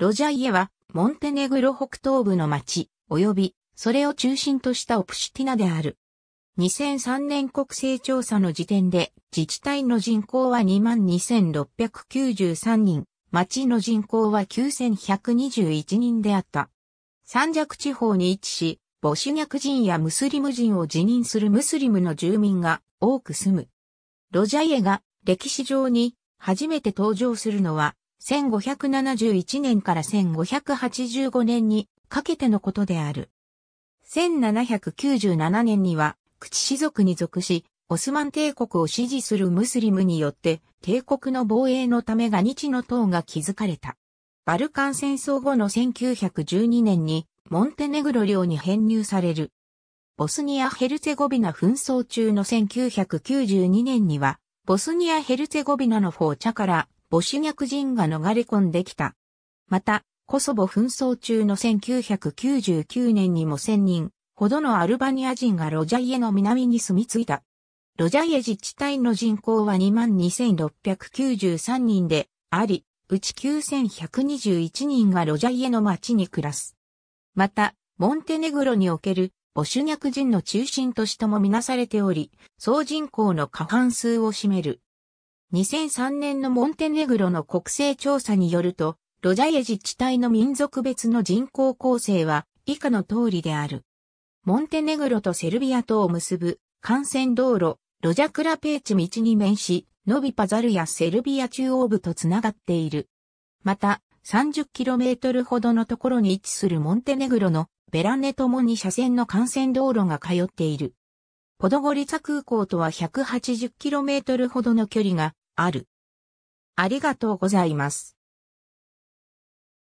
ロジャイエは、モンテネグロ北東部の町、及び、それを中心としたオプシティナである。2003年国勢調査の時点で、自治体の人口は22,693人、町の人口は9,121人であった。三弱地方に位置し、ボシュ人やムスリム人を辞任するムスリムの住民が多く住む。ロジャイエが歴史上に初めて登場するのは1571年から1585年にかけてのことである。1797年には、口氏族に属し、オスマン帝国を支持するムスリムによって、帝国の防衛のためが日の党が築かれた。バルカン戦争後の1912年に、モンテネグロ領に編入される。ボスニア・ヘルツェゴビナ紛争中の1992年には、ボスニア・ヘルツェゴビナのフォーチャからボシュニャク人が逃れ込んできた。また、コソボ紛争中の1999年にも1000人ほどのアルバニア人がロジャイエの南に住み着いた。ロジャイエ自治体の人口は22,693人であり、うち9,121人がロジャイエの町に暮らす。また、モンテネグロにおけるボシュニャク人の中心都市ともみなされており、総人口の過半数を占める2003年のモンテネグロの国勢調査によると、ロジャエジ地帯の民族別の人口構成は以下の通りである。モンテネグロとセルビアとを結ぶ幹線道路、ロジャクラペーチ道に面し、ノビパザルやセルビア中央部とつながっている。また、30km ほどのところに位置するモンテネグロのベラネともに車線の幹線道路が通っている。ポドゴリツァ空港とは 180km ほどの距離がある。ありがとうございます。